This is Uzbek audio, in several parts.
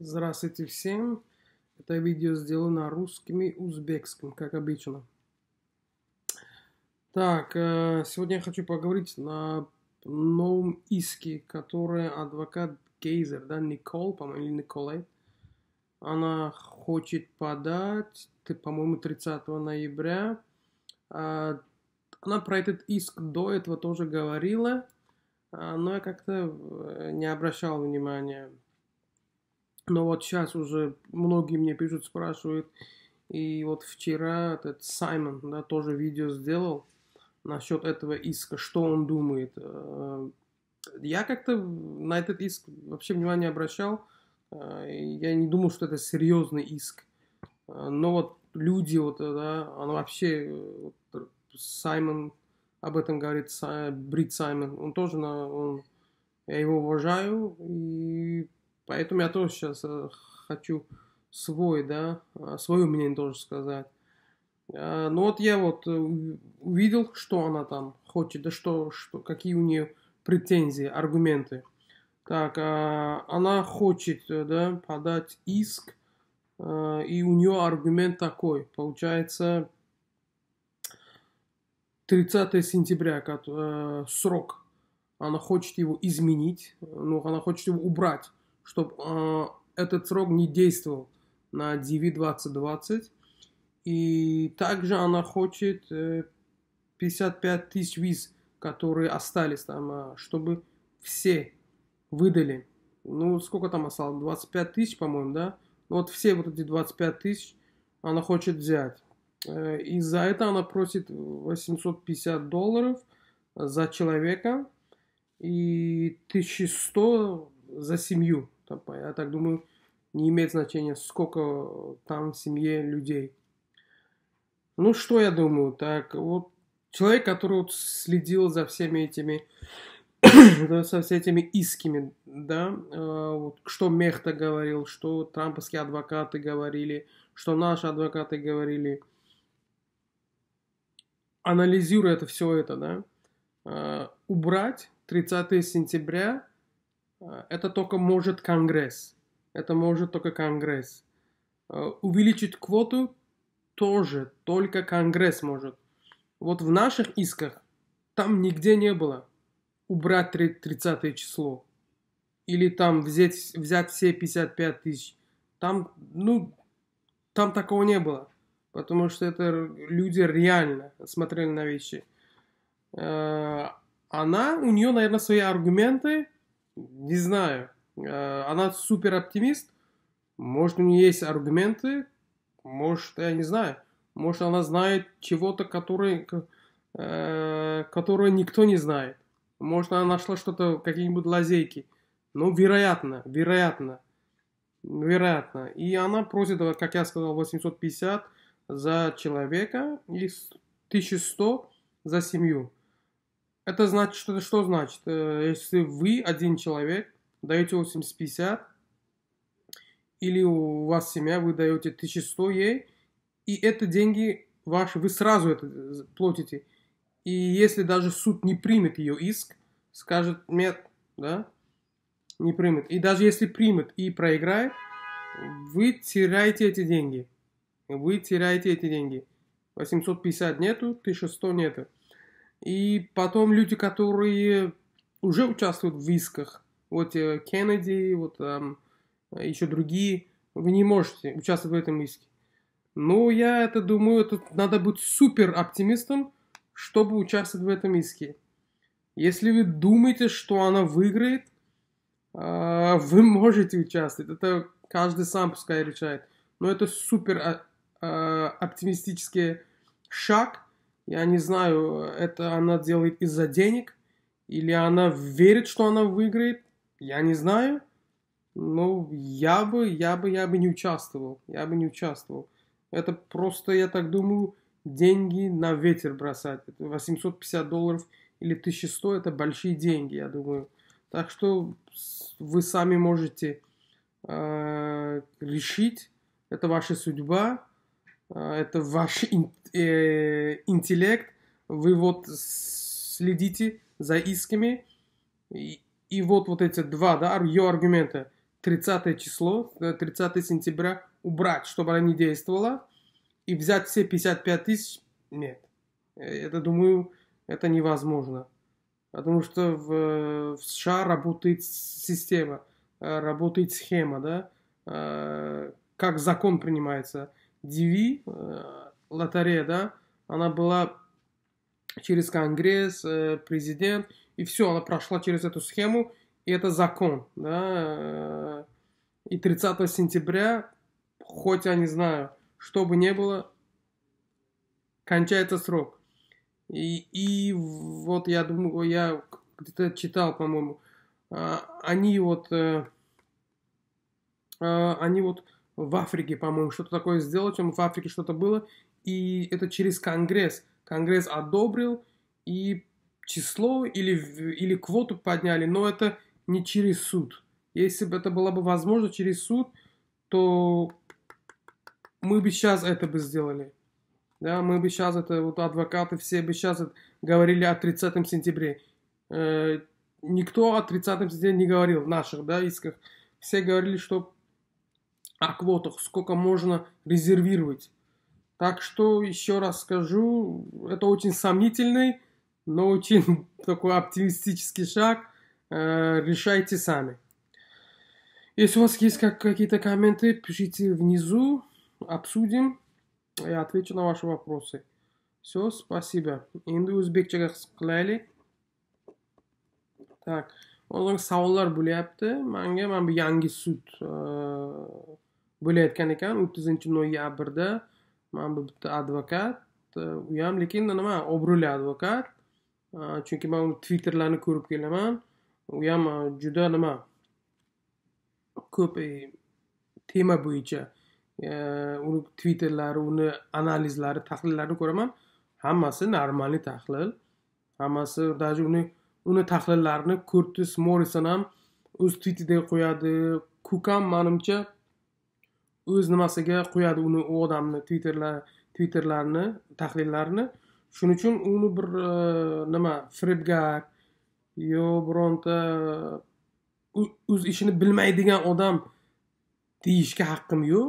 Здравствуйте всем! Это видео сделано русским и узбекским, как обычно. Так, э, сегодня я хочу поговорить на новом иске, который адвокат Гейзер, да, Никол, по-моему, или Николай, она хочет подать, по-моему, 30 ноября. А, она про этот иск до этого тоже говорила, а, но я как-то э, не обращал внимания но вот сейчас уже многие мне пишут, спрашивают. И вот вчера этот Саймон да, тоже видео сделал насчет этого иска, что он думает. Э, я как-то на этот иск вообще внимания обращал. Э, я не думал, что это серьезный иск. Э, но вот люди, вот, да, он вообще, вот, Саймон, об этом говорит Брит Саймон, он тоже, на, он, я его уважаю, и Поэтому я тоже сейчас э, хочу свой, да, а, свое мнение тоже сказать. А, Но ну вот я вот э, увидел, что она там хочет, да что, что какие у нее претензии, аргументы. Так, а, она хочет, э, да, подать иск, и у нее аргумент такой, получается, 30 сентября, как срок, она хочет его изменить, ну, она хочет его убрать чтобы а, этот срок не действовал на DV 2020. И также она хочет э, 55 тысяч виз, которые остались там, а, чтобы все выдали. Ну, сколько там осталось? 25 тысяч, по-моему, да? Ну, вот все вот эти 25 тысяч она хочет взять. Э, и за это она просит 850 долларов за человека и 1100 за семью группа. Типа, я так думаю, не имеет значения, сколько там в семье людей. Ну, что я думаю? Так, вот человек, который вот следил за всеми этими со всеми этими исками, да, э, вот, что Мехта говорил, что трамповские адвокаты говорили, что наши адвокаты говорили, анализируя это все это, да, э, убрать 30 сентября а, это только может Конгресс. Это может только Конгресс. А, увеличить квоту тоже только Конгресс может. Вот в наших исках там нигде не было убрать 30 число. Или там взять, взять все 55 тысяч. Там, ну, там такого не было. Потому что это люди реально смотрели на вещи. А, она, у нее, наверное, свои аргументы, не знаю. Э, она супер оптимист. Может, у нее есть аргументы. Может, я не знаю. Может, она знает чего-то, которое, э, которое никто не знает. Может, она нашла что-то, какие-нибудь лазейки. Ну, вероятно, вероятно. Вероятно. И она просит, как я сказал, 850 за человека и 1100 за семью. Это значит, что, что значит? Э, если вы один человек, даете 80-50, или у вас семья, вы даете 1100 ей, и это деньги ваши, вы сразу это э, платите. И если даже суд не примет ее иск, скажет нет, да, не примет. И даже если примет и проиграет, вы теряете эти деньги. Вы теряете эти деньги. 850 нету, 1600 нету. И потом люди, которые уже участвуют в исках, вот э, Кеннеди, вот там эм, еще другие, вы не можете участвовать в этом иске. Но ну, я это думаю, тут надо быть супер оптимистом, чтобы участвовать в этом иске. Если вы думаете, что она выиграет, э, вы можете участвовать. Это каждый сам пускай решает. Но это супер а, э, оптимистический шаг – я не знаю, это она делает из-за денег, или она верит, что она выиграет, я не знаю. Ну, я бы, я бы, я бы не участвовал. Я бы не участвовал. Это просто, я так думаю, деньги на ветер бросать. 850 долларов или 1100 это большие деньги, я думаю. Так что вы сами можете э, решить. Это ваша судьба. А, это ваш ин, э, интеллект, вы вот следите за исками, и, и вот вот эти два, да, ее аргумента, 30 число, 30 э, сентября убрать, чтобы она не действовала, и взять все 55 тысяч, нет. Э, это, думаю, это невозможно. Потому что в, в США работает система, э, работает схема, да, как закон принимается – DV, э, лотерея, да, она была через Конгресс, э, президент, и все, она прошла через эту схему, и это закон, да. Э, и 30 сентября, хоть я не знаю, что бы ни было, кончается срок. И, и вот я думаю, я где-то читал, по-моему, а, они вот, а, они вот в Африке, по-моему, что-то такое сделать, он в Африке что-то было, и это через Конгресс. Конгресс одобрил, и число или, или квоту подняли, но это не через суд. Если бы это было бы возможно через суд, то мы бы сейчас это бы сделали. Да, мы бы сейчас это, вот адвокаты все бы сейчас это, говорили о 30 сентябре. Э, никто о 30 сентябре не говорил в наших, да, исках. Все говорили, что о квотах, сколько можно резервировать. Так что, еще раз скажу, это очень сомнительный, но очень такой оптимистический шаг. Э, решайте сами. Если у вас есть как, какие-то комменты, пишите внизу, обсудим. Я отвечу на ваши вопросы. Все, спасибо. Endi o'zbekchaga qilaylik. Так, он savollar bo'lyapti. Menga mana bu yangi sud bo'layotgan ekan o'ttizinchi noyabrda mana bu bitta advokat e, u ham lekin nima obro'li advokat e, chunki man uni twitterlarni ko'rib kelaman u ham e, juda nima ko'p tema bo'yicha uni twitterlari uni analizlari tahlillarini ko'raman hammasi normalniy tahlil hammasi даже uni uni tahlillarini kurtis morrison ham o'z twitterida qo'yadi kuk ham manimcha o'z nimasiga qo'yadi uni u odamni twitterlar twitterlarni tahlillarini shuning uchun uni bir e, nima firibgar yo bironta o'z ishini bilmaydigan odam deyishga haqqim yo'q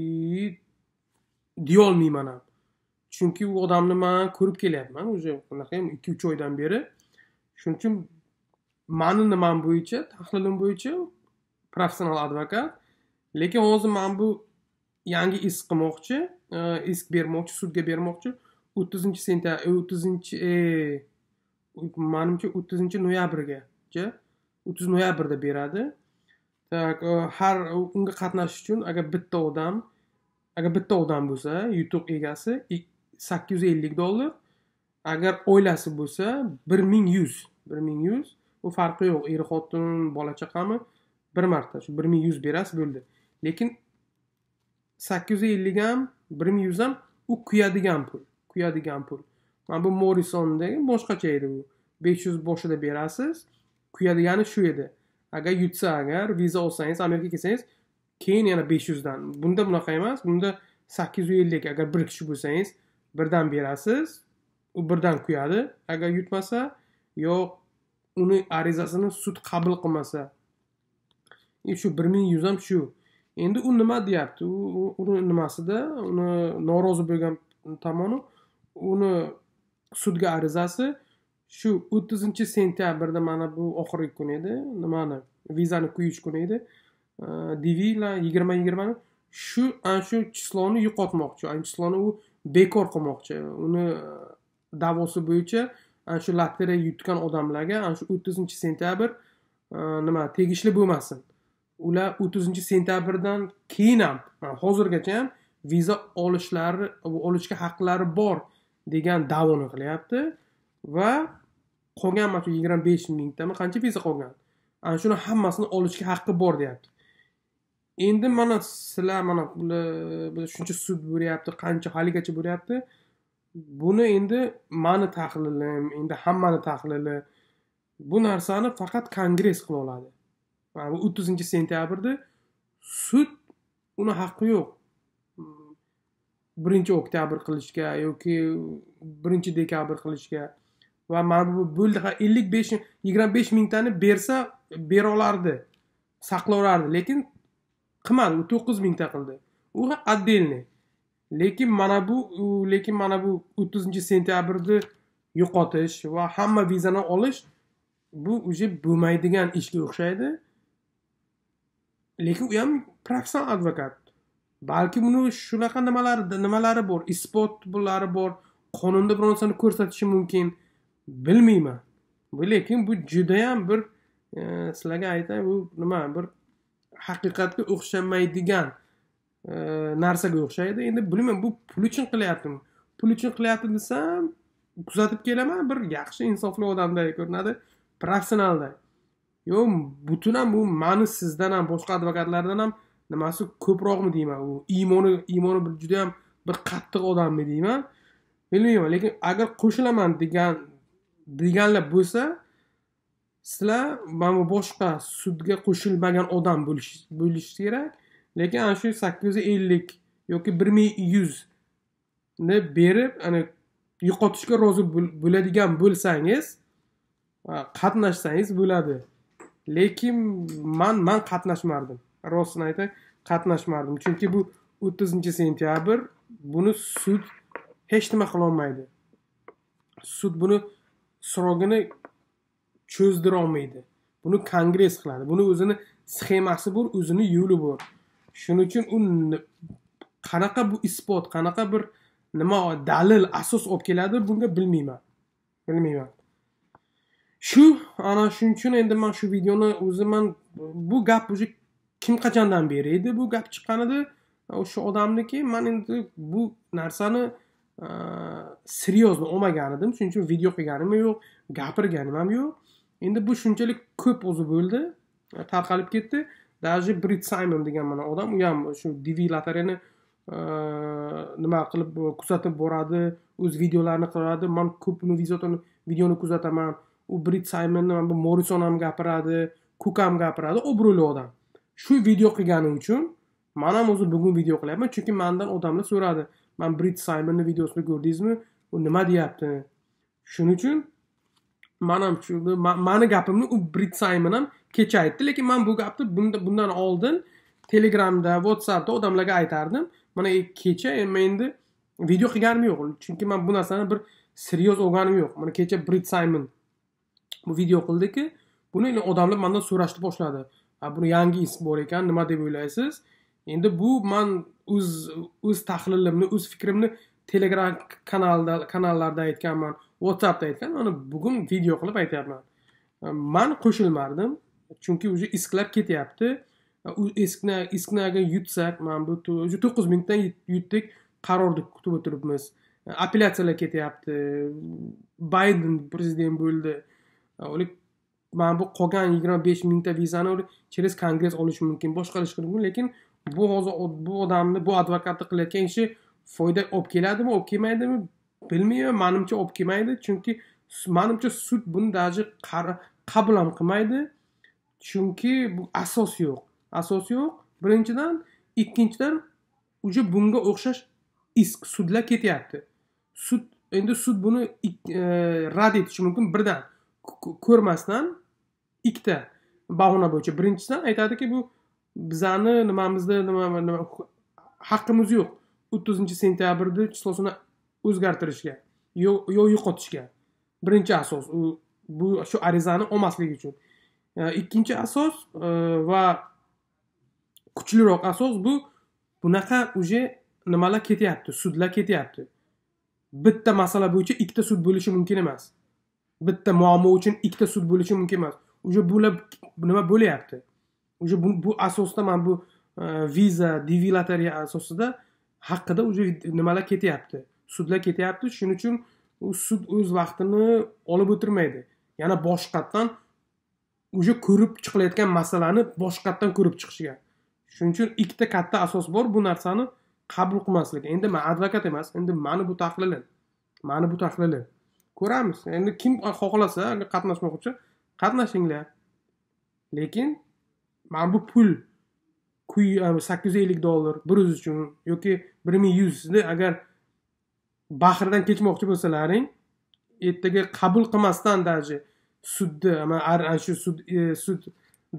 и deyolmayman ham chunki u odamni man ko'rib kelyapman уже ham ikki uch oydan beri shuning uchun mani nimam bo'yicha tahlilim bo'yicha professional advokat lekin hozir mana bu yangi isk qilmoqchi e, isk bermoqchi sudga bermoqchi o'ttizinchi sentabr e, o'ttizinchi e, manimcha o'ttizinchi noyabrgacha o'ttiz noyabrda beradi так har unga qatnashish uchun agar bitta odam agar bitta odam bo'lsa yutuq egasi sakkiz yuz ellik dollar agar oilasi bo'lsa bir ming yuz bir ming yuz u farqi yo'q er xotin bola chaqami bir marta shu bir ming yuz berasiz bo'ldi lekin sakkiz yuz ellik ham bir ming yuz ham u kuyadigan pul kuyadigan pul mana bu morisondagi boshqacha edi u besh yuz boshida berasiz kuyadigani shu edi agar yutsa agar viza olsangiz amerikaga kelsangiz keyin yana besh yuzdan bunda bunaqa emas bunda sakkiz yuz ellik agar bir kishi bo'lsangiz birdan berasiz u birdan kuyadi agar yutmasa yo'q uni arizasini sud qabul qilmasa e, shu bir ming yuz ham shu endi u nima deyapti u uni nimasida uni norozi bo'lgan tomoni uni sudga arizasi shu o'ttizinchi sentyabrda mana bu oxirgi kun edi nimani vizani quyish kuni edi divila yigirma yigirmani shu ana shu chisloni yo'qotmoqchi ana chisloni u bekor qilmoqchi uni e, davosi bo'yicha ana shu lotereya yutgan odamlarga ana shu o'ttizinchi sentyabr e, nima tegishli bo'lmasin ular o'ttizinchi sentyabrdan keyin ham hozirgacha ham viza olishlari olishga haqlari bor degan davoni qilyapti va qolgan mana shu yigirma besh mingtami qancha viza qolgan ana shuni hammasini olishga haqqi bor deyapti endi mana sizlar mana shuncha sud bo'lyapti qancha haligacha bo'lyapti buni endi mani tahlilim endi hammani tahlili bu narsani faqat kongress qila oladi bu o'ttizinchi sentyabrda sud uni haqqi yo'q birinchi oktyabr qilishga yoki birinchi dekabr qilishga va mana bu bo'ldi ellik besh yigirma besh mingtani bersa bera olardi saqlaverardi lekin qilmadi u to'qqiz mingta qildi u отдельный lekin mana bu lekin mana bu o'ttizinchi sentyabrni yo'qotish va hamma vizani olish bu уже bo'lmaydigan ishga o'xshaydi lekin u ham professional advokat balki uni shunaqa nimalari nimalari bor isbotlari bor qonunda biror narsani ko'rsatishi mumkin bilmayman lekin bu judayam bir e, sizlarga aytay bu nima bir haqiqatga o'xshamaydigan e, narsaga o'xshaydi endi bilmayman bu pul uchun qilyaptimi pul uchun qilyapti desam kuzatib kelaman bir yaxshi insofli odamday ko'rinadi professionalday yo butun ham bu mani sizdan ham boshqa advokatlardan ham nimasi ko'proqmi deyman u iymoni iymoni bir juda yam bir qattiq odammi deyman bilmayman lekin agar qo'shilaman degan deganlar bo'lsa sizlar mana bu boshqa sudga qo'shilmagan odam bo'lish kerak lekin ana shu sakkiz yuz ellik yoki bir ming yuzni berib ana yo'qotishga rozi bo'ladigan bo'lsangiz qatnashsangiz bo'ladi lekin man man qatnashmardim rostini aytay qatnashmardim chunki bu o'ttizinchi sentyabr buni sud hech nima qilolmaydi sud buni surogini cho'zdirolmaydi buni kongress qiladi buni o'zini sxemasi bor o'zini yo'li bor shuning uchun u qanaqa bu isbot qanaqa bir nima dalil asos olib keladi bunga bilmayman bilmayman shu ana shuning uchun endi man shu videoni o'zi man bu gap уже kim qachondan beri edi bu gap chiqqan edi o'sha odamniki man endi bu narsani seriozno olmagan edim shuning uchun video qilganim yo'q gapirganim ham yo'q endi bu shunchalik ko'p o'zi bo'ldi tarqalib ketdi даже brit saymon degan mana odam u ham shu dv lotereyani nima qilib kuzatib boradi o'z videolarini qiladi man ko'p uni videoni kuzataman u brit saymon nima bu morison ham gapiradi kuk ham gapiradi obro'li odam shu video qilgani uchun man ham o'zi bugun video qilyapman chunki mandan odamlar so'radi man brit saymonni videosini ko'rdingizmi u nima deyapti shuning uchun man ham shu mani gapimni u brit saymon ham kecha aytdi lekin man bu gapni bundan oldin telegramda whatsappda odamlarga aytardim mana e, kecha e, men endi video qilganim yo'q chunki man bu narsani bir seryoz olganim yo'q mana kecha brit saymon bu video qildiki buni endi odamlar mandan so'rashni boshladi buni is bor ekan nima deb o'ylaysiz endi bu man o'z o'z tahlilimni o'z fikrimni telegram kanalda kanallarda aytganman whatsappda aytgan mana bugun video qilib aytyapman man qo'shilmadim chunki уже isklar ketyapti eskna agar yutsak mana bu уже to'qqiz mingdan yutdik qarorni kutib o'tiribmiz apellyatsiyalar ketyapti bayden prezident bo'ldi ular mana bu qolgan yigirma besh mingta vizani ular через kongress olishi mumkin boshqa ish mumkin lekin bu hozir bu odamni bu advokatni qilayotgan ishi foyda olib keladimi olib kelmaydimi bilmayman manimcha olib kelmaydi chunki manimcha sud buni даже qabul ham qilmaydi chunki bu asos yo'q asos yo'q birinchidan ikkinchidan уже bunga o'xshash isk sudlar ketyapti sud endi sud buni rad etishi mumkin birdan ko'rmasdan ikkita bahona bo'yicha birinchisidan aytadiki bu bizani nimamizda nima nima haqqimiz yo'q o'ttizinchi sentyabrni chislosini o'zgartirishga yo yo'qotishga birinchi asos u bu shu arizani olmaslik uchun e, ikkinchi asos e, va kuchliroq asos bu bunaqa уже nimalar ketyapti sudlar ketyapti bitta masala bo'yicha ikkita sud bo'lishi mumkin emas bitta muammo uchun ikkita sud bo'lishi mumkin emas уже bular nima bo'lyapti уже bu, bu asosda mana bu e, viza divilatoriya asosida haqida уже nimalar ketyapti sudlar ketyapti shuning uchun u sud o'z vaqtini olib o'tirmaydi yana boshqatdan уже ko'rib chiqilayotgan masalani boshqatdan ko'rib chiqishga shuning uchun ikkita katta asos bor bu narsani qabul qilmaslik endi man advokat emas endi mani bu tahlilim mani bu tahlilim ko'ramiz endi kim xohlasa qatnashmoqchi qatnashinglar lekin mana bu pul kuy e, sakkiz yuz ellik dollar bir yuz uchun yoki bir ming yuzni agar bahrdan kechmoqchi bo'lsalaring ertaga qabul qilmasdan даже sudni ana shu sud e, sud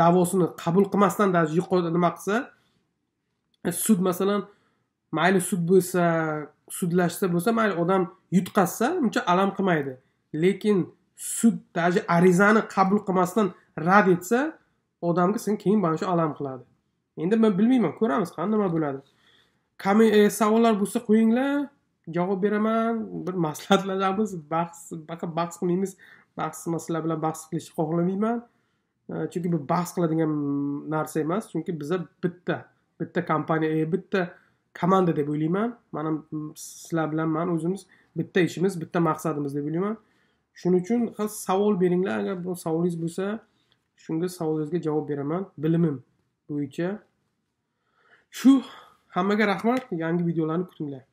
davosini qabul qilmasdan даже yuqori nima qilsa e, sud masalan mayli sud bo'lsa sudlashsa bo'lsa mayli odam yutqazsa uncha alam qilmaydi lekin sud даже arizani qabul qilmasdan rad etsa odamga sen keyin mana shu alam qiladi endi men bilmayman ko'ramiz qani nima bo'ladi e, savollar bo'lsa qo'yinglar javob beraman bir maslahatlashamiz bahs baqa bahs qilmaymiz bahs sizlar bilan bahs qilishni xohlamayman e, chunki bu bahs qiladigan narsa emas chunki biza bitta bitta kompaniya e, bitta komanda deb o'ylayman mana sizlar bilan man o'zimiz bitta ishimiz bitta maqsadimiz deb o'ylayman shuning uchun hal savol beringlar agar bu savolingiz bo'lsa shunga savolingizga javob beraman bilimim bo'yicha shu hammaga rahmat yangi videolarni kutinglar